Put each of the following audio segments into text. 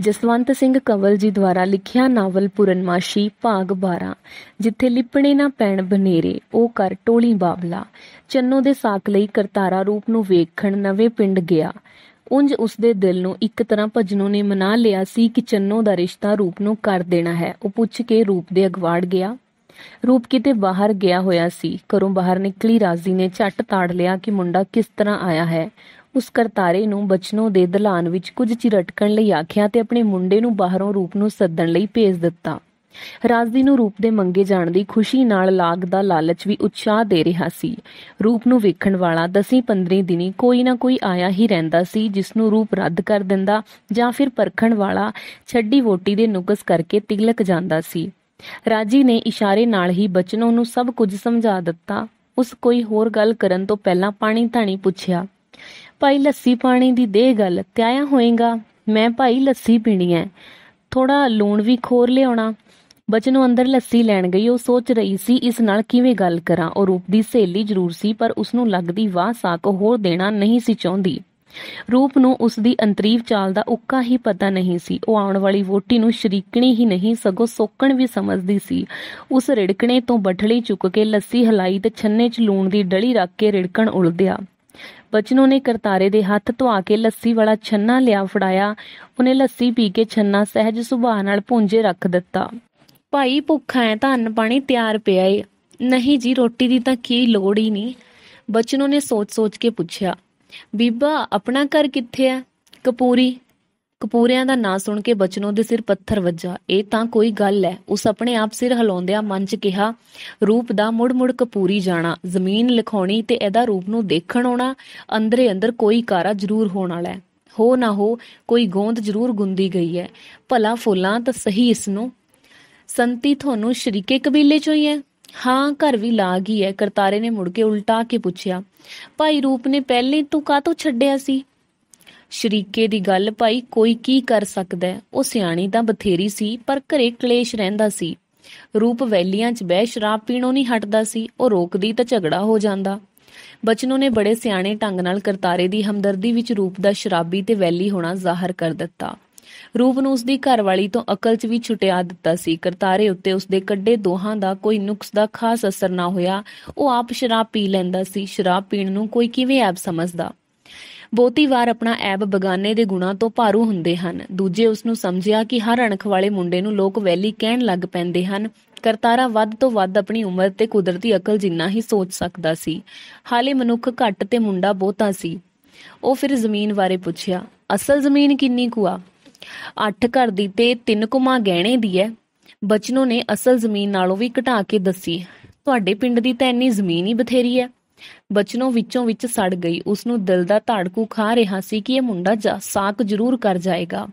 ਜਸਵੰਤ ਸਿੰਘ ਕਵਲ ਜੀ ਦੁਆਰਾ ਲਿਖਿਆ ਨਾਵਲ ਪੁਰਨਮਾਸ਼ੀ ਭਾਗ 12 ਜਿੱਥੇ ਲਿਪਣੇ ਨਾ ਪੈਣ ਬਨੇਰੇ ਉਹ ਕਰ ਟੋਲੀ ਬਾਬਲਾ ਚੰਨੋ ਦੇ ਸਾਕ ਲਈ ਕਰਤਾਰਾ ਰੂਪ ਨੂੰ ਵੇਖਣ ਨਵੇਂ ਪਿੰਡ ਗਿਆ ਉੰਜ ਉਸ ਦੇ ਦਿਲ ਨੂੰ ਇੱਕ ਤਰ੍ਹਾਂ ਭਜਨੋ ਨੇ ਮਨਾ ਲਿਆ ਸੀ ਕਿ ਚੰਨੋ ਦਾ ਰਿਸ਼ਤਾ ਰੂਪ ਨੂੰ ਕਰ ਦੇਣਾ ਹੈ ਉਹ ਪੁੱਛ ਕੇ ਰੂਪ ਦੇ ਅਗਵਾੜ ਗਿਆ ਰੂਪ ਕਿਤੇ ਬਾਹਰ ਗਿਆ ਹੋਇਆ ਸੀ ਘਰੋਂ ਬਾਹਰ ਨਿਕਲੀ ਰਾਜ਼ੀ ਨੇ ਝੱਟ ਤਾੜ ਲਿਆ ਕਿ ਮੁੰਡਾ ਕਿਸ ਤਰ੍ਹਾਂ ਆਇਆ ਹੈ ਉਸ ਕਰਤਾਰੇ ਨੂੰ ਬਚਨੋ ਦੇ ਦਲਾਨ ਵਿੱਚ ਕੁਝ ਚਿਰ ਅਟਕਣ ਲਈ ਆਖਿਆ ਤੇ ਆਪਣੇ ਮੁੰਡੇ ਨੂੰ ਬਾਹਰੋਂ ਰੂਪ ਨੂੰ ਸੱਦਣ ਲਈ ਭੇਜ ਦਿੱਤਾ ਰਾਜਦੀ ਨੂੰ ਰੂਪ ਦੇ ਮੰਗੇ ਜਾਣ ਦੀ ਖੁਸ਼ੀ ਨਾਲ ਲਾਗ ਦਾ ਲਾਲਚ ਵੀ ਉਤਸ਼ਾਹ ਦੇ ਰਿਹਾ ਸੀ ਰੂਪ ਨੂੰ ਵੇਖਣ ਵਾਲਾ ਦਸੀ 15 ਦਿਨੀ ਕੋਈ ਨਾ ਕੋਈ ਆਇਆ ਹੀ ਰਹਿੰਦਾ ਸੀ ਜਿਸ ਨੂੰ ਰੂਪ ਰੱਦ ਕਰ ਦਿੰਦਾ ਜਾਂ ਫਿਰ ਪਰਖਣ ਵਾਲਾ ਛੱਡੀ ਵੋਟੀ ਦੇ ਨੁਕਸ ਕਰਕੇ ਤਿਗਲਕ ਜਾਂਦਾ ਸੀ ਰਾਜੀ ਨੇ ਇਸ਼ਾਰੇ ਨਾਲ ਹੀ ਬਚਨੋਂ ਨੂੰ ਸਭ ਕੁਝ ਸਮਝਾ ਦਿੱਤਾ ਉਸ ਕੋਈ ਹੋਰ ਗੱਲ ਕਰਨ ਤੋਂ ਪਹਿਲਾਂ ਪਾਣੀ ਧਾਣੀ ਪੁੱਛਿਆ ਭਾਈ ਲੱਸੀ ਪਾਣੀ ਦੀ ਦੇ ਗੱਲ ਤਿਆਇਆ ਹੋਏਗਾ ਮੈਂ ਭਾਈ ਲੱਸੀ ਪੀਣੀ ਐ ਥੋੜਾ ਲੂਣ ਵੀ ਖੋਰ ਲਿਆਉਣਾ ਨੂੰ ਅੰਦਰ ਲੱਸੀ ਲੈਣ ਗਈ ਉਹ ਸੋਚ ਰਹੀ ਸੀ ਇਸ ਨਾਲ ਕਿਵੇਂ ਗੱਲ ਕਰਾਂ ਉਹ ਰੂਪ ਦੀ ਸਹੇਲੀ ਜ਼ਰੂਰ ਸੀ ਪਰ ਉਸ ਨੂੰ ਲੱਗਦੀ ਵਾਹ ਸਾਕ ਹੋਰ ਦੇਣਾ ਨਹੀਂ ਸੀ ਚਾਹੁੰਦੀ ਰੂਪ ਨੂੰ ਉਸ ਦੀ ਅੰਤਰੀਵ ਚਾਲ ਦਾ ਉੱਕਾ ਹੀ ਪਤਾ ਨਹੀਂ ਸੀ ਉਹ ਆਉਣ ਵਾਲੀ ਵੋਟੀ ਨੂੰ ਸ਼ਰੀਕਣੀ ਹੀ ਨਹੀਂ ਸਗੋਂ ਸੋਕਣ ਵੀ ਸਮਝਦੀ ਸੀ ਉਸ ਰਿੜਕਣੇ ਤੋਂ ਬਠੜੀ ਚੁੱਕ ਕੇ ਲੱਸੀ ਹਲਾਈ ਤੇ ਛੰਨੇ 'ਚ ਲੂਣ ਦੀ ਡਲੀ ਰੱਖ ਕੇ ਰਿੜਕਣ ਉਲਦਿਆ ਬਚਨੋ ਨੇ ਕਰਤਾਰੇ ਦੇ ਹੱਥ ਧਵਾ ਕੇ ਲੱਸੀ ਵਾਲਾ ਛੰਨਾ ਲਿਆ ਫੜਾਇਆ ਉਹਨੇ ਲੱਸੀ ਪੀ ਕੇ ਛੰਨਾ ਸਹਿਜ ਸੁਭਾਅ ਨਾਲ ਪੁੰਜੇ ਰੱਖ ਦਿੱਤਾ ਭਾਈ ਭੁੱਖਾ ਹੈ ਧੰਨ ਪਾਣੀ ਤਿਆਰ ਪਿਆ ਏ ਨਹੀਂ ਜੀ ਰੋਟੀ ਦੀ ਤਾਂ ਕੀ ਲੋੜ ਹੀ ਨਹੀਂ ਬਚਨੋ ਨੇ ਸੋਚ-ਸੋਚ ਕੇ ਪੁੱਛਿਆ ਬੀਬਾ ਆਪਣਾ ਘਰ ਕਿੱਥੇ ਹੈ ਕਪੂਰੀ ਕਪੂਰਿਆਂ ਦਾ ਨਾਂ ਸੁਣ ਕੇ ਬਚਨੋ ਦੇ ਸਿਰ ਪੱਥਰ ਵੱਜਾ ਇਹ ਤਾਂ ਕੋਈ ਗੱਲ ਐ ਉਸ ਆਪਣੇ ਆਪ ਸਿਰ ਹਿਲਾਉਂਦਿਆਂ ਮਨ 'ਚ ਕਿਹਾ ਰੂਪ ਦਾ ਮੁੜ-ਮੁੜ ਕਪੂਰੀ ਜਾਣਾ ਜ਼ਮੀਨ ਲਿਖਾਉਣੀ ਤੇ ਇਹਦਾ ਰੂਪ ਨੂੰ ਦੇਖਣ ਆਉਣਾ ਅੰਦਰੇ ਅੰਦਰ ਕੋਈ ਕਾਰਾ ਜ਼ਰੂਰ ਹੋਣ ਵਾਲਾ ਹੈ ਹੋ ਨਾ ਹੋ ਕੋਈ ਗੋਂਦ ਜ਼ਰੂਰ ਗੁੰਦੀ ਗਈ ਹੈ ਭਲਾ ਫੁੱਲਾਂ ਤਾਂ ਸਹੀ ਇਸ ਨੂੰ ਸੰਤੀ ਤੁਹਾਨੂੰ ਸ਼ਰੀਕੇ ਕਬੀਲੇ ਚੋਂ ਹੀ ਹੈ ਹਾਂ ਘਰ ਵੀ ਲਾ ਗਈ ਐ ਕਰਤਾਰੇ ਨੇ ਮੁੜ ਕੇ ਉਲਟਾ ਕੇ ਪੁੱਛਿਆ ਭਾਈ ਰੂਪ ਨੇ ਪਹਿਲੇ ਤੂੰ ਕਾਹ ਤੋਂ ਛੱਡਿਆ ਸੀ ਸ਼ਰੀਕੇ ਦੀ ਗੱਲ ਭਾਈ ਕੋਈ ਕੀ ਕਰ ਸਕਦਾ ਉਹ ਸਿਆਣੀ ਤਾਂ ਬਥੇਰੀ ਸੀ ਪਰ ਘਰੇ ਕਲੇਸ਼ ਰਹਿੰਦਾ ਸੀ ਰੂਪ ਵੈਲੀਆਂ 'ਚ ਬਹਿ ਸ਼ਰਾਬ ਪੀਣੋਂ ਨਹੀਂ ਹਟਦਾ ਸੀ ਉਹ ਰੋਕਦੀ ਤਾਂ ਝਗੜਾ ਹੋ ਜਾਂਦਾ ਬਚਨੋ ਨੇ ਬੜੇ ਸਿਆਣੇ ਢੰਗ ਨਾਲ ਕਰਤਾਰੇ ਦੀ ਹਮਦਰਦੀ ਵਿੱਚ ਰੂਪ ਦਾ ਸ਼ਰਾਬੀ ਤੇ ਵੈਲੀ ਹੋਣਾ ਜ਼ਾਹਰ ਕਰ ਦਿੱਤਾ ਰੂਪ ਨੂੰ ਉਸ ਘਰ ਘਰਵਾਲੀ ਤੋਂ ਅਕਲ 'ਚ ਵੀ ਛੁਟਿਆ ਦਿੱਤਾ ਸੀ ਕਰਤਾਰੇ ਉੱਤੇ ਉਸ ਦੇ ਕੱਡੇ ਦੋਹਾਂ ਦਾ ਕੋਈ ਨੁਕਸ ਦਾ ਖਾਸ ਅਸਰ ਨਾ ਹੋਇਆ ਉਹ ਆਪ ਸ਼ਰਾਬ ਪੀ ਲੈਂਦਾ ਸੀ ਸ਼ਰਾਬ ਪੀਣ ਨੂੰ ਕੋਈ ਕਿਵੇਂ ਐਬ ਸਮਝਦਾ ਬਹੁਤੀ ਵਾਰ ਆਪਣਾ ਐਬ ਬਗਾਨੇ ਦੇ ਗੁਣਾ ਤੋਂ ਭਾਰੂ ਹੁੰਦੇ ਹਨ ਦੂਜੇ ਉਸ ਨੂੰ ਸਮਝਿਆ ਕਿ ਹਰ ਅਣਖ ਵਾਲੇ ਮੁੰਡੇ ਨੂੰ ਲੋਕ ਵੈਲੀ ਕਹਿਣ ਲੱਗ ਪੈਂਦੇ ਹਨ ਕਰਤਾਰਾ ਵੱਧ ਤੋਂ ਵੱਧ ਆਪਣੀ ਉਮਰ ਤੇ ਕੁਦਰਤੀ ਅਕਲ ਜਿੰਨਾ ਹੀ ਸੋਚ ਸਕਦਾ ਸੀ ਹਾਲੇ ਮਨੁੱਖ ਘੱਟ ਤੇ ਮੁੰਡਾ ਬਹੁਤਾ ਸੀ ਉਹ ਫਿਰ ਜ਼ਮੀਨ ਬਾਰੇ ਪੁੱਛਿਆ ਅਸਲ ਜ਼ਮੀਨ ਕਿੰਨੀ ਕੁਆ ਅੱਠ ਘਰ ਦੀ ਤੇ ਤਿੰਨ ਕੁਮਾ ਗਹਿਣੇ ਦੀ ਹੈ ਬਚਨੋ ਨੇ ਅਸਲ ਜ਼ਮੀਨ ਨਾਲੋਂ ਵੀ ਘਟਾ ਕੇ ਦੱਸੀ ਤੁਹਾਡੇ ਪਿੰਡ ਦੀ ਤਾਂ ਇੰਨੀ ਜ਼ਮੀਨ ਹੀ ਬਥੇਰੀ ਹੈ ਬਚਨੋਂ ਵਿੱਚੋਂ ਵਿੱਚ ਸੜ ਗਈ ਉਸ ਨੂੰ ਦਿਲ ਦਾ ਧੜਕੂ ਖਾ ਰਿਹਾ ਸੀ ਕਿ ਇਹ ਮੁੰਡਾ ਜਾ ਸਾਕ ਜ਼ਰੂਰ ਕਰ ਜਾਏਗਾ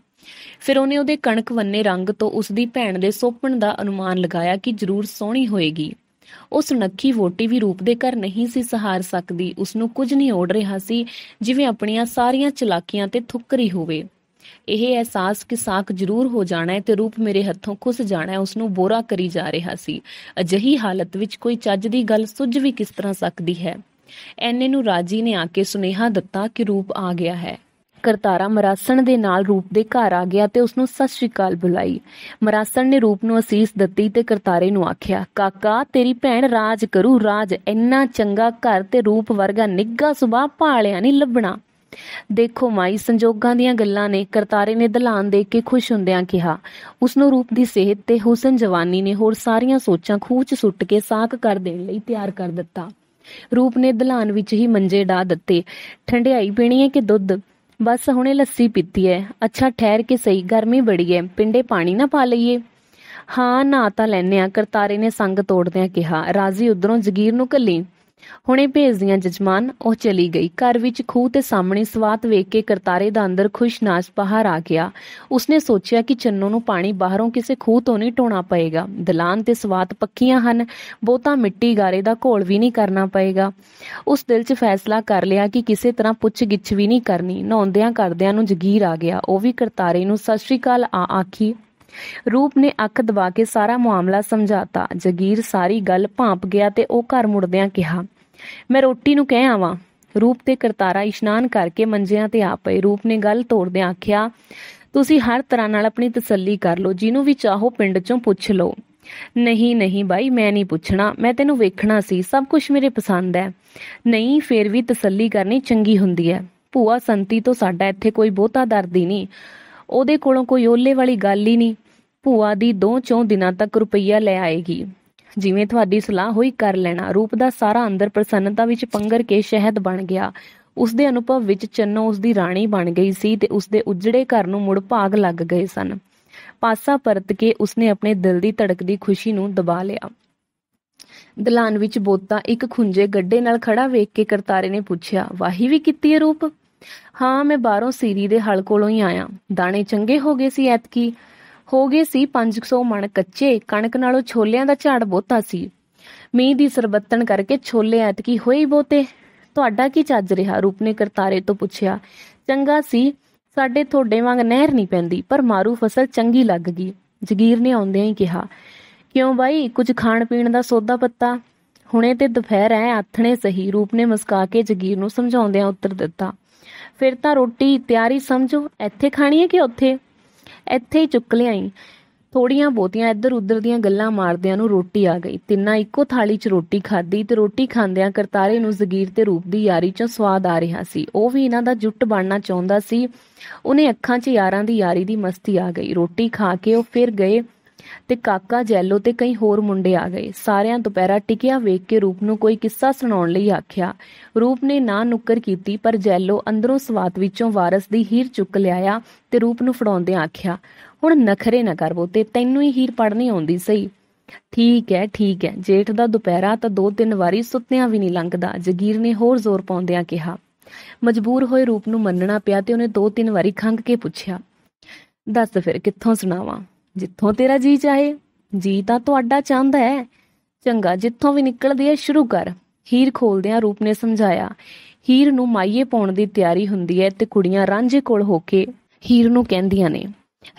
ਫਿਰ ਉਹਨੇ ਉਹਦੇ ਕਣਕ ਵੰਨੇ ਰੰਗ ਤੋਂ ਉਸ ਦੀ ਭੈਣ ਦੇ ਸੋਪਣ ਦਾ ਅਨੁਮਾਨ ਲਗਾਇਆ ਕਿ ਜ਼ਰੂਰ ਸੋਹਣੀ ਹੋਏਗੀ ਉਸ ਨੱਖੀ ਵੋਟੀ ਵੀ ਰੂਪ ਦੇ ਘਰ ਨਹੀਂ ਸੀ ਸਹਾਰ ਸਕਦੀ ਉਸ ਨੂੰ ਕੁਝ ਨਹੀਂ ਓੜ ਰਿਹਾ ਸੀ ਜਿਵੇਂ ਆਪਣੀਆਂ ਸਾਰੀਆਂ ਚਲਾਕੀਆਂ ਤੇ ਥੁੱਕਰੀ ਹੋਵੇ ਇਹ ਅਹਿਸਾਸ ਕਿ ਸਾਖ ਜ਼ਰੂਰ ਹੋ ਜਾਣਾ ਹੈ ਤੇ ਰੂਪ ਮੇਰੇ ਹੱਥੋਂ ਖੁੱਸ ਜਾਣਾ ਹੈ ਉਸ ਨੂੰ ਬੋਰਾ ਕਰੀ ਜਾ ਰਿਹਾ ਸੀ ਅਜਹੀ ਹਾਲਤ ਵਿੱਚ ਕੋਈ ਚੱਜ ਦੀ ਗੱਲ ਸੁੱਝ ਵੀ ਕਿਸ ਤਰ੍ਹਾਂ ਸਕਦੀ ਹੈ ਐਨੇ ਨੂੰ ਰਾਜੀ ਨੇ ਆ ਕੇ ਸੁਨੇਹਾ ਦਿੱਤਾ ਕਿ ਰੂਪ ਆ ਗਿਆ ਹੈ ਕਰਤਾਰਾ ਮਰਾਸਣ ਦੇ ਨਾਲ ਰੂਪ ਦੇ ਘਰ ਆ ਗਿਆ ਤੇ ਉਸ ਨੂੰ ਸਤਿ ਸ਼੍ਰੀ ਅਕਾਲ ਬੁਲਾਈ ਮਰਾਸਣ ਨੇ ਰੂਪ ਨੂੰ ਅਸੀਸ ਦਿੱਤੀ ਤੇ ਕਰਤਾਰੇ ਨੂੰ ਆਖਿਆ ਕਾਕਾ ਤੇਰੀ ਭੈਣ ਰਾਜ ਕਰੂ ਰਾਜ ਇੰਨਾ ਚੰਗਾ ਘਰ ਤੇ ਰੂਪ ਵਰਗਾ ਨਿੱਗਾ ਸੁਭਾਅ ਪਾਲਿਆ ਨਹੀਂ ਲੱਭਣਾ ਦੇਖੋ ਮਾਈ ਸੰਜੋਗਾਂ ਦੀਆਂ ਗੱਲਾਂ ਨੇ ਕਰਤਾਰੇ ਨੇ ਦਲਾਨ ਦੇ ਕੇ ਖੁਸ਼ ਹੁੰਦਿਆਂ ਕਿਹਾ ਉਸ ਨੂੰ ਰੂਪ ਦੀ ਸਿਹਤ ਤੇ ਹੁਸਨ ਜਵਾਨੀ ਨੇ ਹੋਰ ਸਾਰੀਆਂ ਸੋਚਾਂ ਖੂਚ ਸੁੱਟ ਕੇ ਸਾਖ ਕਰ ਦੇਣ ਲਈ ਤਿਆਰ ਕਰ ਦਿੱਤਾ ਰੂਪ ਨੇ ਦਲਾਨ ਵਿੱਚ ਹੀ ਮੰਜੇ ਡਾ ਦਿੱਤੇ ਠੰਡਿਆਈ ਪੀਣੀ ਹੈ ਕਿ ਦੁੱਧ ਬਸ ਹੁਣੇ ਲੱਸੀ ਪੀਤੀ ਹੈ ਅੱਛਾ ਠਹਿਰ ਕੇ ਸਹੀ ਗਰਮੀ ਬੜੀ ਹੈ ਪਿੰਡੇ ਪਾਣੀ ਨਾ ਪਾ ਲਈਏ ਹਾਂ ਨਾ ਤਾਂ ਲੈਨੇ ਆ ਕਰਤਾਰੇ ਨੇ ਸੰਗ ਤੋੜਦਿਆਂ ਕਿਹਾ ਰਾਜ਼ੀ ਉਧਰੋਂ ਜ਼ਗੀਰ ਨੂੰ ਕੱਲੀ ਹੁਣੇ ਭੇਜਦੀਆਂ ਜਜਮਾਨ ਉਹ ਚਲੀ ਗਈ ਘਰ ਵਿੱਚ ਖੂਹ ਤੇ ਸਾਹਮਣੇ ਸਵਾਤ ਵੇਖ ਕੇ ਕਰਤਾਰੇ ਦਾ ਅੰਦਰ ਖੁਸ਼ ਨਾਸ ਬਾਹਰ ਆ ਗਿਆ ਉਸਨੇ ਸੋਚਿਆ ਕਿ ਚੰਨੋ ਨੂੰ ਪਾਣੀ ਬਾਹਰੋਂ ਕਿਸੇ ਖੂਹ ਤੋਂ ਨਹੀਂ ਢੋਣਾ ਪਏਗਾ ਦਲਾਨ ਤੇ ਸਵਾਤ ਪੱਕੀਆਂ ਹਨ ਬਹੁਤਾ ਮਿੱਟੀ ਗਾਰੇ ਦਾ ਘੋਲ ਵੀ ਨਹੀਂ ਕਰਨਾ ਪਏਗਾ ਉਸ ਦਿਲ 'ਚ ਫੈਸਲਾ ਕਰ ਲਿਆ ਕਿ ਕਿਸੇ ਤਰ੍ਹਾਂ ਪੁੱਛ ਗਿੱਛ ਵੀ ਨਹੀਂ ਕਰਨੀ ਨਹਾਉਂਦਿਆਂ ਕਰਦਿਆਂ ਨੂੰ ਜਗੀਰ ਆ ਗਿਆ ਉਹ ਵੀ ਕਰਤਾਰੇ ਨੂੰ ਸਤਿ ਸ਼੍ਰੀ ਅਕਾਲ ਆ ਆਖੀ ਰੂਪ ਨੇ ਅੱਖ ਦਬਾ ਕੇ ਸਾਰਾ ਮਾਮਲਾ ਸਮਝਾਤਾ ਜਗੀਰ ਸਾਰੀ ਗੱਲ ਭਾਂਪ ਗਿਆ ਤੇ ਉਹ ਘਰ ਮੁੜਦਿਆਂ ਕਿਹਾ ਮੈਂ ਰੋਟੀ ਨੂੰ ਕਹਿ ਆਵਾਂ ਰੂਪ ਤੇ ਕਰਤਾਰਾ ਇਸ਼ਨਾਨ ਕਰਕੇ ਮੰਜਿਆਂ ਤੇ ਆ ਪਏ ਰੂਪ ਨੇ ਗੱਲ ਤੋੜਦਿਆਂ ਆਖਿਆ ਤੁਸੀਂ ਹਰ ਤਰ੍ਹਾਂ ਨਾਲ ਆਪਣੀ ਤਸੱਲੀ ਕਰ ਲਓ ਜਿਹਨੂੰ ਵੀ ਚਾਹੋ ਪਿੰਡ ਚੋਂ ਪੁੱਛ ਲਓ ਨਹੀਂ ਨਹੀਂ ਬਾਈ ਮੈਂ ਨਹੀਂ ਪੁੱਛਣਾ ਮੈਂ ਤੈਨੂੰ ਵੇਖਣਾ ਸੀ ਸਭ ਕੁਝ ਮੇਰੇ ਪਸੰਦ ਹੈ ਨਹੀਂ ਫੇਰ ਵੀ ਤਸੱਲੀ ਕਰਨੀ ਚੰਗੀ ਹੁੰਦੀ ਹੈ ਭੂਆ ਸੰਤੀ ਤੋਂ ਸਾਡਾ ਇੱਥੇ ਕੋਈ ਬਹੁਤਾ ਦਰਦ ਹੀ ਨਹੀਂ ਉਹਦੇ ਕੋਲੋਂ ਕੋਈ ਓਲੇ ਵਾਲੀ ਗੱਲ ਹੀ ਨਹੀਂ ਭੂਆ ਦੀ ਦੋ ਚੋਂ ਦਿਨਾਂ ਤੱਕ ਰੁਪਈਆ ਲੈ ਆਏਗੀ ਜਿਵੇਂ ਤੁਹਾਡੀ ਸਲਾਹ ਹੋਈ ਕਰ ਲੈਣਾ ਰੂਪ ਦਾ ਸਾਰਾ ਅੰਦਰ ਪ੍ਰਸੰਨਤਾ ਵਿੱਚ ਪੰਗਰ ਕੇ ਸ਼ਹਿਦ ਬਣ ਗਿਆ ਉਸ ਦੇ ਅਨੁਭਵ ਵਿੱਚ ਚੰਨੋ ਉਸ ਦੀ ਰਾਣੀ ਬਣ ਗਈ ਸੀ ਤੇ ਉਸ ਦੇ ਉਜੜੇ ਘਰ ਨੂੰ ਮੁੜ ਭਾਗ ਲੱਗ ਗਏ ਸਨ ਪਾਸਾ ਪਰਤ ਕੇ ਉਸਨੇ ਆਪਣੇ ਦਿਲ ਦੀ ਧੜਕਦੀ ਖੁਸ਼ੀ ਨੂੰ ਦਬਾ ਲਿਆ ਦਲਾਨ ਵਿੱਚ ਬੋਤਾ ਇੱਕ ਖੁੰਝੇ ਗੱਡੇ ਨਾਲ ਖੜਾ ਵੇਖ ਕੇ ਕਰਤਾਰੇ ਨੇ ਪੁੱਛਿਆ ਵਾਹੀ ਵੀ ਕੀਤੀ ਹੈ ਰੂਪ ਹਾਂ ਮੈਂ ਬਾਹਰੋਂ ਸੀਰੀ ਦੇ ਹਲ ਕੋਲੋਂ ਹੀ ਆਇਆ ਦਾਣੇ ਚੰਗੇ ਹੋ ਗਏ ਸੀ ਐਤਕੀ ਹੋ ਗਏ ਸੀ 500 ਮਣ ਕੱਚੇ ਕਣਕ ਨਾਲੋਂ ਛੋਲਿਆਂ ਦਾ ਝਾੜ ਬਹੁਤਾ ਸੀ ਮੀਂਹ ਦੀ ਸਰਬੱਤਣ ਕਰਕੇ ਛੋਲੇ ਐਤਕੀ ਹੋਈ ਬਹੁਤੇ ਤੁਹਾਡਾ ਕੀ ਚੱਜ ਰਿਹਾ ਰੂਪ ਨੇ ਕਰਤਾਰੇ ਤੋਂ ਪੁੱਛਿਆ ਚੰਗਾ ਸੀ ਸਾਡੇ ਥੋੜੇ ਵਾਂਗ ਨਹਿਰ ਨਹੀਂ ਪੈਂਦੀ ਪਰ ਮਾਰੂ ਫਸਲ ਚੰਗੀ ਲੱਗ ਗਈ ਜਗੀਰ ਨੇ ਆਉਂਦਿਆਂ ਹੀ ਕਿਹਾ ਕਿਉਂ ਬਾਈ ਕੁਝ ਖਾਣ ਪੀਣ ਦਾ ਸੋਦਾ ਪੱਤਾ ਹੁਣੇ ਤੇ ਦੁਪਹਿਰ ਐ ਆਥਣੇ ਸਹੀ ਰੂਪ ਨੇ ਮੁਸਕਾ ਕੇ ਜਗੀਰ ਨੂੰ ਸਮਝਾਉਂਦਿਆਂ ਉੱਤਰ ਦਿੱਤਾ ਫਿਰ ਤਾਂ ਰੋਟੀ ਤਿਆਰੀ ਸਮਝੋ ਇੱਥੇ ਖਾਣੀ ਹੈ ਕਿ ਉੱਥੇ ਇੱਥੇ ਹੀ ਚੁੱਕ ਲਿਆਈ ਥੋੜੀਆਂ ਬੋਤੀਆਂ ਇੱਧਰ ਉੱਧਰ ਦੀਆਂ ਗੱਲਾਂ ਮਾਰਦਿਆਂ ਨੂੰ ਰੋਟੀ ਆ ਗਈ ਤਿੰਨਾਂ ਇੱਕੋ ਥਾਲੀ 'ਚ ਰੋਟੀ ਖਾਧੀ ਤੇ ਰੋਟੀ ਖਾਂਦਿਆਂ ਕਰਤਾਰੇ ਨੂੰ ਜ਼ਗੀਰ ਤੇ ਰੂਪ ਦੀ ਯਾਰੀ 'ਚੋਂ ਸਵਾਦ ਆ ਰਿਹਾ ਸੀ ਉਹ ਵੀ ਇਹਨਾਂ ਦਾ ਜੁੱਟ ਬਣਨਾ ਚਾਹੁੰਦਾ ਸੀ ਉਹਨੇ ਅੱਖਾਂ 'ਚ ਯਾਰਾਂ ਦੀ ਯਾਰੀ ਦੀ ਮਸਤੀ ਆ ਗਈ ਰੋਟੀ ਖਾ ਕੇ ਉਹ ਫਿਰ ਗਏ ਤੇ ਕਾਕਾ ਜੈਲੋ ਤੇ ਕਈ ਹੋਰ ਮੁੰਡੇ ਆ ਗਏ ਸਾਰਿਆਂ ਦੁਪਹਿਰਾ ਟਿਕਿਆ ਵੇਖ ਕੇ ਰੂਪ ਨੂੰ ਕੋਈ ਕਿੱਸਾ ਸੁਣਾਉਣ ਲਈ ਆਖਿਆ ਰੂਪ ਨੇ ਨਾ ਨੁੱਕਰ ਕੀਤੀ ਪਰ ਜੈਲੋ ਅੰਦਰੋਂ ਸਵਾਤ ਵਿੱਚੋਂ ਵਾਰਸ ਦੀ ਹੀਰ ਚੁੱਕ ਲਿਆਇਆ ਤੇ ਰੂਪ ਨੂੰ ਫੜਾਉਂਦੇ ਆਖਿਆ ਹੁਣ ਨਖਰੇ ਨਾ ਕਰ ਤੇ ਤੈਨੂੰ ਹੀ ਹੀਰ ਪੜਨੀ ਆਉਂਦੀ ਸਹੀ ਠੀਕ ਹੈ ਠੀਕ ਹੈ ਜੇਠ ਦਾ ਦੁਪਹਿਰਾ ਤਾਂ ਦੋ ਤਿੰਨ ਵਾਰੀ ਸੁੱਤਿਆਂ ਵੀ ਨਹੀਂ ਲੰਘਦਾ ਜਗੀਰ ਨੇ ਹੋਰ ਜ਼ੋਰ ਪਾਉਂਦਿਆਂ ਕਿਹਾ ਮਜਬੂਰ ਹੋਏ ਰੂਪ ਨੂੰ ਮੰਨਣਾ ਪਿਆ ਤੇ ਉਹਨੇ ਦੋ ਤਿੰਨ ਵਾਰੀ ਖੰਗ ਕੇ ਪੁੱਛਿਆ ਦੱਸ ਫਿਰ ਕਿੱਥੋਂ ਸੁਣਾਵਾਂ ਜਿੱਥੋਂ ਤੇਰਾ ਜੀ ਚਾਹੇ ਜੀ ਤਾਂ ਤੁਹਾਡਾ ਚਾਹੁੰਦਾ ਹੈ ਚੰਗਾ ਜਿੱਥੋਂ ਵੀ ਨਿਕਲਦੀ ਹੈ ਸ਼ੁਰੂ ਕਰ ਹੀਰ ਖੋਲਦਿਆਂ ਰੂਪ ਨੇ ਸਮਝਾਇਆ ਹੀਰ ਨੂੰ ਮਾਈਏ ਪਾਉਣ ਦੀ ਤਿਆਰੀ ਹੁੰਦੀ ਹੈ ਤੇ ਕੁੜੀਆਂ ਰਾਂਝੇ ਕੋਲ ਹੋ ਕੇ ਹੀਰ ਨੂੰ ਕਹਿੰਦੀਆਂ ਨੇ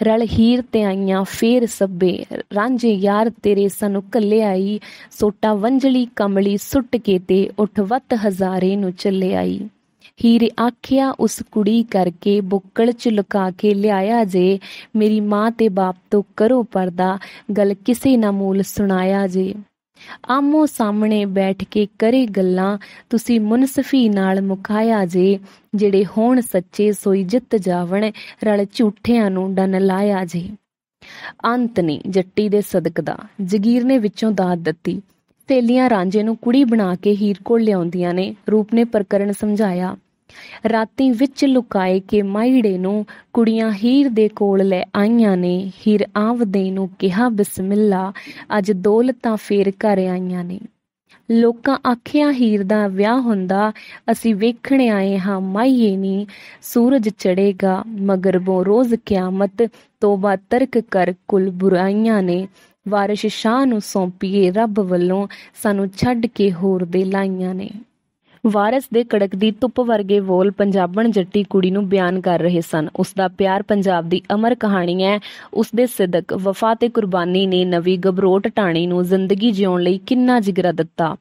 ਰਲ ਹੀਰ ਤੇ ਆਈਆਂ ਫੇਰ ਸੱਬੇ ਰਾਂਝੇ ਯਾਰ ਤੇਰੇ ਸਾਨੂੰ ਕੱਲੇ ਆਈ ਸੋਟਾ ਵੰਝਲੀ ਕਮਲੀ ਸੁੱਟ ਕੇ ਤੇ ਉਠ ਵੱਤ ਹਜ਼ਾਰੇ ਨੂੰ ਚੱਲੇ ਆਈ ਹੀਰੇ ਆਖਿਆ ਉਸ ਕੁੜੀ ਕਰਕੇ ਬੁੱਕਲ ਚ ਲੁਕਾ ਕੇ ਲਿਆਇਆ ਜੇ ਮੇਰੀ ਮਾਂ ਤੇ ਬਾਪ ਤੋਂ ਕਰੋ ਪਰਦਾ ਗੱਲ ਕਿਸੇ ਨਾ ਮੂਲ ਸੁਣਾਇਆ ਜੇ ਆਮੋ ਸਾਹਮਣੇ ਬੈਠ ਕੇ ਕਰੇ ਗੱਲਾਂ ਤੁਸੀਂ ਮੁਨਸਫੀ ਨਾਲ ਮੁਖਾਇਆ ਜੇ ਜਿਹੜੇ ਹੋਣ ਸੱਚੇ ਸੋਈ ਜਿੱਤ ਜਾਵਣ ਰਲ ਝੂਠਿਆਂ ਨੂੰ ਡਨ ਲਾਇਆ ਜੇ ਅੰਤ ਨੇ ਜੱਟੀ ਦੇ ਸਦਕ ਦਾ ਜਗੀਰ ਨੇ ਵਿੱਚੋਂ ਦਾਤ ਦਿੱਤੀ ਸਹੇਲੀਆਂ ਰਾਂਝੇ ਨੂੰ ਕੁੜੀ ਬਣਾ ਕੇ ਹੀਰ ਕੋਲ ਲਿਆਉਂਦੀਆਂ ਨੇ ਰੂਪ ਨੇ ਪ੍ਰਕਰਣ ਸਮਝਾਇਆ ਰਾਤੀ ਵਿੱਚ ਲੁਕਾਏ ਕੇ ਮਾਈੜੇ ਨੂੰ ਕੁੜੀਆਂ ਹੀਰ ਦੇ ਕੋਲ ਲੈ ਆਈਆਂ ਨੇ ਹੀਰ ਆਵਦੇ ਨੂੰ ਕਿਹਾ ਬਿਸਮਿਲ੍ਲਾ ਅੱਜ ਦੌਲਤਾਂ ਫੇਰ ਕਰ ਆਈਆਂ ਨੇ ਲੋਕਾਂ ਆਖਿਆ ਹੀਰ ਦਾ ਵਿਆਹ ਹੁੰਦਾ ਅਸੀਂ ਵੇਖਣ ਆਏ ਹਾਂ ਮਾਈਏ ਨੀ ਸੂਰਜ ਚੜੇਗਾ ਮਗਰ ਬੋ ਰੋਜ਼ ਕਿਆਮਤ ਤੋਬਾ ਤਰਕ ਕਰ ਕੁਲ ਬੁਰਾਈਆਂ ਨੇ ਵਾਰਿਸ਼ ਸ਼ਾਹ ਨੂੰ ਸੌਂਪੀਏ ਰੱਬ ਵੱਲੋਂ ਸਾਨੂੰ ਛੱਡ ਕੇ ਹੋਰ ਦੇ ਲਾਈਆਂ ਨੇ ਵਾਰਿਸ ਦੇ ਕੜਕ ਦੀ ਧੁੱਪ ਵਰਗੇ ਬੋਲ ਪੰਜਾਬਣ ਜੱਟੀ ਕੁੜੀ ਨੂੰ ਬਿਆਨ ਕਰ ਰਹੇ ਸਨ ਉਸ ਦਾ ਪਿਆਰ ਪੰਜਾਬ ਦੀ ਅਮਰ ਕਹਾਣੀ ਹੈ ਉਸ ਦੇ ਸਦਕ ਵਫਾ ਤੇ ਕੁਰਬਾਨੀ ਨੇ ਨਵੀਂ ਗਬਰੋਟ ਟਾਣੀ ਨੂੰ ਜ਼ਿੰਦਗੀ ਜਿਉਣ ਲਈ ਕਿੰਨਾ ਜਿਗਰਾ ਦਿੱਤਾ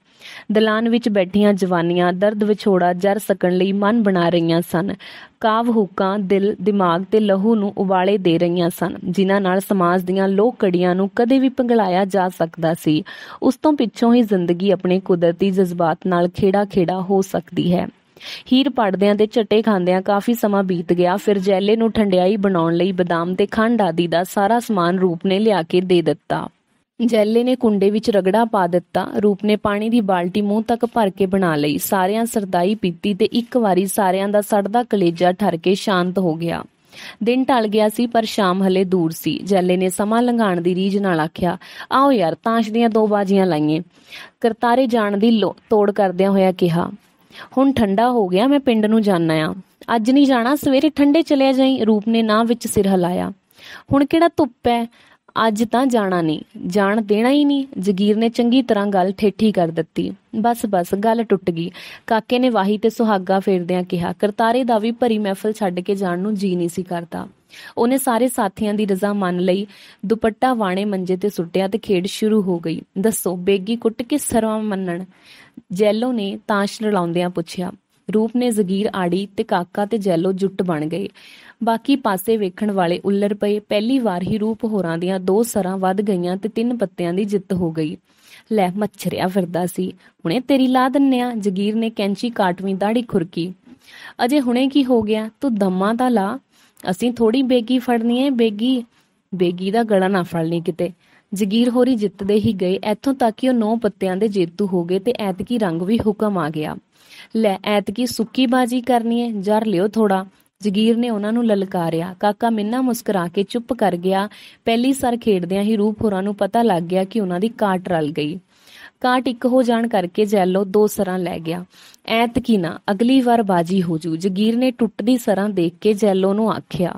ਦਲਾਨ ਵਿੱਚ ਬੈਠੀਆਂ ਜਵਾਨੀਆਂ ਦਰਦ ਵਿਛੋੜਾ ਜਰ ਸਕਣ ਲਈ ਮਨ ਬਣਾ ਰਹੀਆਂ ਸਨ ਕਾਵ-ਹੂਕਾਂ ਦਿਲ ਦਿਮਾਗ ਤੇ ਲਹੂ ਨੂੰ ਉਬਾਲੇ ਦੇ ਰਹੀਆਂ ਸਨ ਜਿਨ੍ਹਾਂ ਨਾਲ ਸਮਾਜ ਦੀਆਂ ਲੋਕ ਕੜੀਆਂ ਨੂੰ ਕਦੇ ਵੀ ਪੰਗਲਾਇਆ ਜਾ ਸਕਦਾ ਸੀ ਉਸ ਤੋਂ ਪਿੱਛੋਂ ਹੀ ਜ਼ਿੰਦਗੀ ਆਪਣੇ ਕੁਦਰਤੀ ਜਜ਼ਬਾਤ ਨਾਲ ਖੇੜਾ-ਖੇੜਾ ਹੋ ਸਕਦੀ ਹੈ ਹੀਰ ਪੜਦਿਆਂ ਦੇ ਛੱਟੇ ਖਾਂਦਿਆਂ ਕਾਫੀ ਸਮਾਂ ਬੀਤ ਗਿਆ ਫਿਰ ਜੈਲੇ ਨੂੰ ਠੰਡਿਆਈ ਬਣਾਉਣ ਲਈ ਬਦਾਮ ਤੇ ਖੰਡ ਆਦੀ ਦਾ ਸਾਰਾ ਸਮਾਨ ਰੂਪ ਨੇ ਲਿਆ ਕੇ ਦੇ ਦਿੱਤਾ ਜੈਲੇ ਨੇ ਕੁੰਡੇ ਵਿੱਚ ਰਗੜਾ ਪਾ ਦਿੱਤਾ ਰੂਪ ਨੇ ਪਾਣੀ ਦੀ ਬਾਲਟੀ ਮੂੰਹ ਤੱਕ ਭਰ ਕੇ ਬਣਾ ਲਈ ਸਾਰਿਆਂ ਸਰਦਾਈ ਪੀਤੀ ਤੇ ਇੱਕ ਵਾਰੀ ਸਾਰਿਆਂ ਦਾ ਸੜਦਾ ਕਲੇਜਾ ਠਰ ਕੇ ਸ਼ਾਂਤ ਹੋ ਗਿਆ ਦਿਨ ਟਲ ਗਿਆ ਸੀ ਪਰ ਸ਼ਾਮ ਹਲੇ ਦੂਰ ਸੀ ਜੈਲੇ ਨੇ ਸਮਾਂ ਲੰਘਾਣ ਦੀ ਰੀਝ ਨਾਲ ਆਖਿਆ ਆਓ ਯਾਰ ਤਾਂਸ਼ ਦੀਆਂ ਦੋ ਬਾਜੀਆਂ ਲਾਈਏ ਕਰਤਾਰੇ ਜਾਣ ਦੀ ਤੋੜ ਕਰਦਿਆਂ ਹੋਇਆ ਕਿਹਾ ਹੁਣ ਠੰਡਾ ਹੋ ਗਿਆ ਮੈਂ ਪਿੰਡ ਨੂੰ ਜਾਣਾ ਆ ਅੱਜ ਨਹੀਂ ਜਾਣਾ ਸਵੇਰੇ ਠੰਡੇ ਚਲਿਆ ਜਾਈ ਰੂਪ ਨੇ ਨਾਂ ਵਿੱਚ ਸਿਰ ਹਲਾਇਆ ਹੁਣ ਕਿਹੜਾ ਧੁੱਪ ਹੈ ਅੱਜ ਤਾਂ ਜਾਣਾ ਨਹੀਂ ਜਾਣ ਦੇਣਾ ਹੀ ਨਹੀਂ ਜਗੀਰ ਨੇ ਚੰਗੀ ਤਰ੍ਹਾਂ ਗੱਲ ਠੇਠੀ ਕਰ ਦਿੱਤੀ ਬਸ ਬਸ ਗੱਲ ਟੁੱਟ ਗਈ ਕਾਕੇ ਨੇ ਵਾਹੀ ਤੇ ਸੁਹਾਗਾ ਫੇਰਦਿਆਂ ਕਿਹਾ ਕਰਤਾਰੇ ਦਾ ਵੀ ਭਰੀ ਮਹਿਫਲ ਛੱਡ ਕੇ ਜਾਣ ਨੂੰ ਜੀ ਨਹੀਂ ਸੀ ਕਰਦਾ ਉਹਨੇ ਸਾਰੇ ਸਾਥੀਆਂ ਦੀ ਰਜ਼ਾ ਮੰਨ ਲਈ ਦੁਪੱਟਾ ਵਾਣੇ ਮੰਜੇ ਤੇ ਸੁੱਟਿਆ ਤੇ ਖੇਡ ਸ਼ੁਰੂ ਹੋ ਗਈ ਦੱਸੋ ਬੇਗੀ ਕੁੱਟ ਕੇ ਸਰਵਾ ਮੰਨਣ ਜੈਲੋ ਨੇ ਤਾਸ਼ ਲੜਾਉਂਦਿਆਂ ਪੁੱਛਿਆ ਰੂਪ ਨੇ ਜ਼ਗੀਰ ਆੜੀ ਤੇ ਕਾਕਾ ਤੇ ਜੈਲੋ ਜੁੱਟ ਬਣ ਗਏ ਬਾਕੀ ਪਾਸੇ ਵੇਖਣ ਵਾਲੇ ਉੱਲਰ ਪਏ ਪਹਿਲੀ ਵਾਰ ਹੀ ਰੂਪ ਹੋਰਾਂ ਦੀਆਂ ਦੋ ਸਰਾਂ ਵੱਧ ਗਈਆਂ ਤੇ ਤਿੰਨ ਪੱਤਿਆਂ ਦੀ ਜਿੱਤ ਹੋ ਗਈ ਲੈ ਮੱਛਰਿਆ ਫਿਰਦਾ ਸੀ ਹੁਣੇ ਤੇਰੀ ਲਾ ਦੰਨਿਆ ਜ਼ਗੀਰ ਨੇ ਕੈਂਚੀ ਕਾਟਵੀਂ ਦਾੜੀ ਖੁਰਕੀ ਅਜੇ ਹੁਣੇ ਕੀ ਹੋ ਗਿਆ ਤੂੰ ਦਮਾਂ ਦਾ ਲਾ ਅਸੀਂ ਥੋੜੀ ਬੇਗੀ ਫੜਨੀ ਹੈ ਬੇਗੀ ਬੇਗੀ ਦਾ ਗੜਾ ਨਾ ਫੜਨੀ ਕਿਤੇ ਜਗੀਰ ਹੋਰੀ ਜਿੱਤਦੇ ਹੀ ਗਏ ਇੱਥੋਂ ਤੱਕ ਕਿ ਉਹ ਨੌ ਪੱਤਿਆਂ ਦੇ ਜੇਤੂ ਹੋ ਗਏ ਤੇ ਐਤਕੀ ਰੰਗ ਵੀ ਹੁਕਮ ਆ ਗਿਆ ਲੈ ਐਤਕੀ ਸੁੱਕੀ ਬਾਜੀ ਕਰਨੀ ਹੈ ਜਰ ਲਿਓ ਥੋੜਾ ਜ਼ਗੀਰ ਨੇ ਉਹਨਾਂ ਨੂੰ ਲਲਕਾਰਿਆ ਕਾਕਾ ਮਿੰਨਾ ਮੁਸਕਰਾ ਕੇ ਚੁੱਪ ਕਰ ਗਿਆ ਪਹਿਲੀ ਸਰ ਖੇਡਦਿਆਂ ਹੀ ਰੂਪ ਹੋਰਾਂ ਨੂੰ ਪਤਾ ਲੱਗ ਗਿਆ ਕਿ ਉਹਨਾਂ ਦੀ ਕਾਟ ਰਲ ਗਈ ਕਾਟ ਇੱਕ ਹੋ ਜਾਣ ਕਰਕੇ ਜੈਲੋ ਦੋ ਸਰਾਂ ਲੈ ਗਿਆ ਐਤਕੀ ਨਾ ਅਗਲੀ ਵਾਰ ਬਾਜੀ ਹੋ ਜੂ ਜ਼ਗੀਰ ਨੇ ਟੁੱਟਦੀ ਸਰਾਂ ਦੇਖ ਕੇ ਜੈਲੋ ਨੂੰ ਆਖਿਆ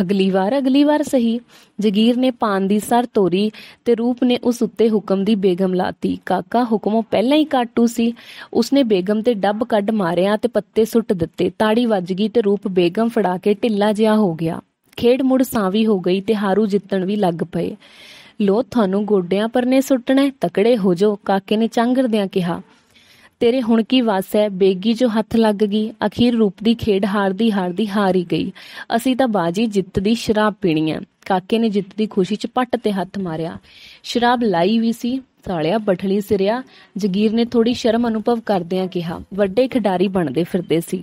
ਅਗਲੀ ਵਾਰ ਅਗਲੀ ਵਾਰ ਸਹੀ ਜਗੀਰ ਨੇ ਪਾਨ ਦੀ ਸਰ ਤੋਰੀ ਤੇ ਰੂਪ ਨੇ ਉਸ ਉੱਤੇ ਹੁਕਮ ਦੀ ਬੇਗਮ ਲਾਤੀ ਕਾਕਾ ਹੁਕਮੋਂ ਪਹਿਲਾਂ ਹੀ ਕਾਟੂ ਸੀ ਉਸਨੇ ਬੇਗਮ ਤੇ ਡੱਬ ਕੱਢ ਮਾਰਿਆ ਤੇ ਪੱਤੇ ਸੁੱਟ ਦਿੱਤੇ ਤਾੜੀ ਵੱਜ ਗਈ ਤੇ ਰੂਪ ਬੇਗਮ ਫੜਾ ਕੇ ਢਿੱਲਾ ਜਿਹਾ ਹੋ ਗਿਆ ਖੇਡ ਮੁੜ ਸਾਵੀ ਹੋ ਗਈ ਤੇ ਹਾਰੂ ਜਿੱਤਣ ਵੀ ਲੱਗ ਪਏ ਲੋ ਤੁਹਾਨੂੰ ਗੋਡਿਆਂ ਪਰ ਨੇ ਸੁੱਟਣਾ ਤਕੜੇ ਹੋ ਜਾਓ ਕਾਕੇ ਨੇ ਚਾਂਗਰਦਿਆਂ ਕਿਹਾ ਤੇਰੇ ਹੁਣ ਕੀ ਵਾਸ ਹੈ ਬੇਗੀ ਜੋ ਹੱਥ ਲੱਗ ਗਈ ਅਖੀਰ ਰੂਪ ਦੀ ਖੇਡ ਹਾਰਦੀ ਹਾਰਦੀ ਹਾਰ ਹੀ ਗਈ ਅਸੀਂ ਤਾਂ ਬਾਜੀ ਜਿੱਤ ਦੀ ਸ਼ਰਾਬ ਪੀਣੀ ਹੈ ਕਾਕੇ ਨੇ ਜਿੱਤ ਦੀ ਖੁਸ਼ੀ 'ਚ ਪੱਟ ਤੇ ਹੱਥ ਮਾਰਿਆ ਸ਼ਰਾਬ ਲਾਈ ਵੀ ਸੀ ਸਾਲਿਆ ਬਠਲੀ ਸਿਰਿਆ ਜਗੀਰ ਨੇ ਥੋੜੀ ਸ਼ਰਮ ਅਨੁਭਵ ਕਰਦਿਆਂ ਕਿਹਾ ਵੱਡੇ ਖਿਡਾਰੀ ਬਣਦੇ ਫਿਰਦੇ ਸੀ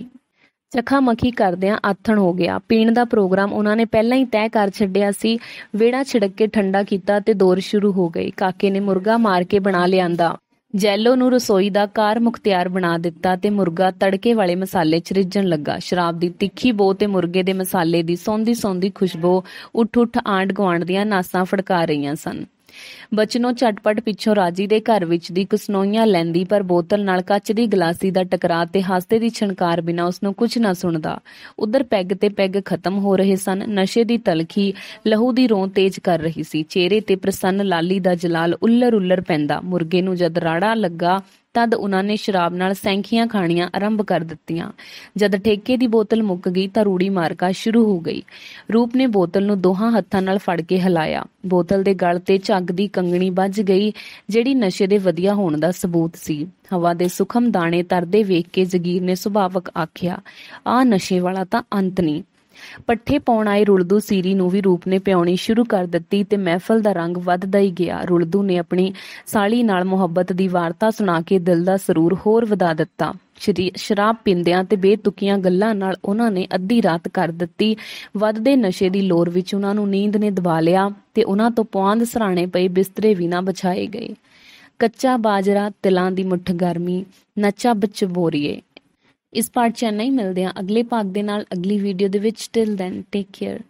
ਚਖਾ ਮੱਖੀ ਕਰਦਿਆਂ ਆਥਣ ਹੋ ਗਿਆ ਪੀਣ ਦਾ ਪ੍ਰੋਗਰਾਮ ਉਹਨਾਂ ਨੇ ਪਹਿਲਾਂ ਹੀ ਤੈਅ ਕਰ ਛੱਡਿਆ ਸੀ ਵੇੜਾ ਛਿੜਕ ਕੇ ਠੰਡਾ ਕੀਤਾ ਤੇ ਦੌਰ ਸ਼ੁਰੂ ਹੋ ਗਈ ਕਾਕੇ ਨੇ ਮੁਰਗਾ ਮਾਰ ਕੇ ਬਣਾ ਲਿਆਂਦਾ ਜੈਲੋ ਨੂੰ ਰਸੋਈ ਦਾ ਕਾਰ ਮੁਖਤਿਆਰ ਬਣਾ ਦਿੱਤਾ ਤੇ ਮੁਰਗਾ ਤੜਕੇ ਵਾਲੇ ਮਸਾਲੇ 'ਚ ਰਿੱਝਣ ਲੱਗਾ ਸ਼ਰਾਬ ਦੀ ਤਿੱਖੀ ਬੋ ਤੇ ਮੁਰਗੇ ਦੇ ਮਸਾਲੇ ਦੀ ਸੌਂਦੀ ਸੌਂਦੀ ਖੁਸ਼ਬੂ ਉੱਠ ਉੱਠ ਆਂਡ ਗਵਾਂਡ ਦੀਆਂ ਨਾਸਾਂ ਫੜਕਾ ਰਹੀਆਂ ਸਨ ਬਚਨੋ ਝਟਪਟ ਪਿੱਛੋਂ ਰਾਜੀ ਦੇ ਘਰ ਵਿੱਚ ਦੀ ਕੁਸਨੋਈਆਂ ਲੈਂਦੀ ਪਰ ਬੋਤਲ ਨਾਲ ਕੱਚ ਦੀ ਗਲਾਸੀ ਦਾ ਟਕਰਾਅ ਤੇ ਹਾਸਤੇ ਦੀ ਛਣਕਾਰ ਬਿਨਾ ਉਸ ਨੂੰ ਕੁਝ ਨਾ ਸੁਣਦਾ ਉਧਰ ਪੈਗ ਤੇ ਪੈਗ ਖਤਮ ਹੋ ਰਹੇ ਸਨ ਨਸ਼ੇ ਦੀ ਤਲਖੀ ਲਹੂ ਦੀ ਰੋਂ ਤੇਜ਼ ਕਰ ਰਹੀ ਸੀ ਚਿਹਰੇ ਤੇ ਪ੍ਰਸੰਨ ਲਾਲੀ ਦਾ ਜਲਾਲ ਉੱਲਰ ਉੱਲਰ ਪੈਂਦਾ ਮੁਰਗੇ ਨੂੰ ਜਦ ਰਾੜਾ ਲੱਗਾ ਤਦ ਉਹਨਾਂ ਨੇ ਸ਼ਰਾਬ ਨਾਲ ਸੈਂਖੀਆਂ ਖਾਣੀਆਂ ਆਰੰਭ ਕਰ ਦਿੱਤੀਆਂ ਜਦ ਠੇਕੇ ਦੀ ਬੋਤਲ ਮੁੱਕ ਗਈ ਤਾਂ ਰੂੜੀ ਮਾਰਕਾ ਸ਼ੁਰੂ ਹੋ ਗਈ ਰੂਪ ਨੇ ਬੋਤਲ ਨੂੰ ਦੋਹਾਂ ਹੱਥਾਂ ਨਾਲ ਫੜ ਕੇ ਹਿਲਾਇਆ ਬੋਤਲ ਦੇ ਗਲ ਤੇ ਝੱਗ ਦੀ ਕੰਗਣੀ ਵੱਜ ਗਈ ਜਿਹੜੀ ਨਸ਼ੇ ਦੇ ਵਧੀਆ ਹੋਣ ਦਾ ਸਬੂਤ ਸੀ ਹਵਾ ਦੇ ਸੁਖਮ ਦਾਣੇ ਤਰਦੇ ਵੇਖ ਕੇ ਜ਼ਗੀਰ ਨੇ ਸੁਭਾਵਕ ਆਖਿਆ ਆ ਨਸ਼ੇ ਵਾਲਾ ਤਾਂ ਅੰਤ ਨਹੀਂ ਪੱਠੇ ਪਾਉਣ ਆਏ ਰੁਲਦੂ ਸੀਰੀ ਨੂੰ ਵੀ ਰੂਪ ਨੇ ਪਿਆਉਣੀ ਸ਼ੁਰੂ ਕਰ ਦਿੱਤੀ ਤੇ ਮਹਿਫਲ ਦਾ ਰੰਗ ਵੱਧਦਾ ਹੀ ਗਿਆ ਰੁਲਦੂ ਨੇ ਆਪਣੀ ਸਾਲੀ ਨਾਲ ਮੁਹੱਬਤ ਦੀ ਵਾਰਤਾ ਸੁਣਾ ਕੇ ਦਿਲ ਦਾ ਸਰੂਰ ਹੋਰ ਵਧਾ ਦਿੱਤਾ ਸ਼ਰਾਬ ਪਿੰਦਿਆਂ ਤੇ ਬੇਤੁਕੀਆਂ ਗੱਲਾਂ ਨਾਲ ਉਹਨਾਂ ਨੇ ਅੱਧੀ ਰਾਤ ਕਰ ਦਿੱਤੀ ਵੱਧਦੇ ਨਸ਼ੇ ਦੀ ਲੋਰ ਵਿੱਚ ਉਹਨਾਂ ਨੂੰ ਨੀਂਦ ਨੇ ਦਬਾ ਲਿਆ ਤੇ ਉਹਨਾਂ ਤੋਂ ਪਵਾਂਦ ਸਰਾਣੇ ਪਈ ਬਿਸਤਰੇ ਵੀ ਨਾ ਬਚਾਏ ਗਏ ਕੱਚਾ ਬਾਜਰਾ ਤਿਲਾਂ ਦੀ ਮੁੱਠ ਗਰਮੀ ਨੱਚਾ ਵਿੱਚ ਬੋਰੀਏ ਇਸ ਪਾਰਟ ਚ ਨਹੀਂ ਮਿਲਦੇ ਆ ਅਗਲੇ ਭਾਗ ਦੇ ਨਾਲ ਅਗਲੀ ਵੀਡੀਓ ਦੇ ਵਿੱਚ ਟਿਲ ਦੈਨ ਟੇਕ ਕੇਅਰ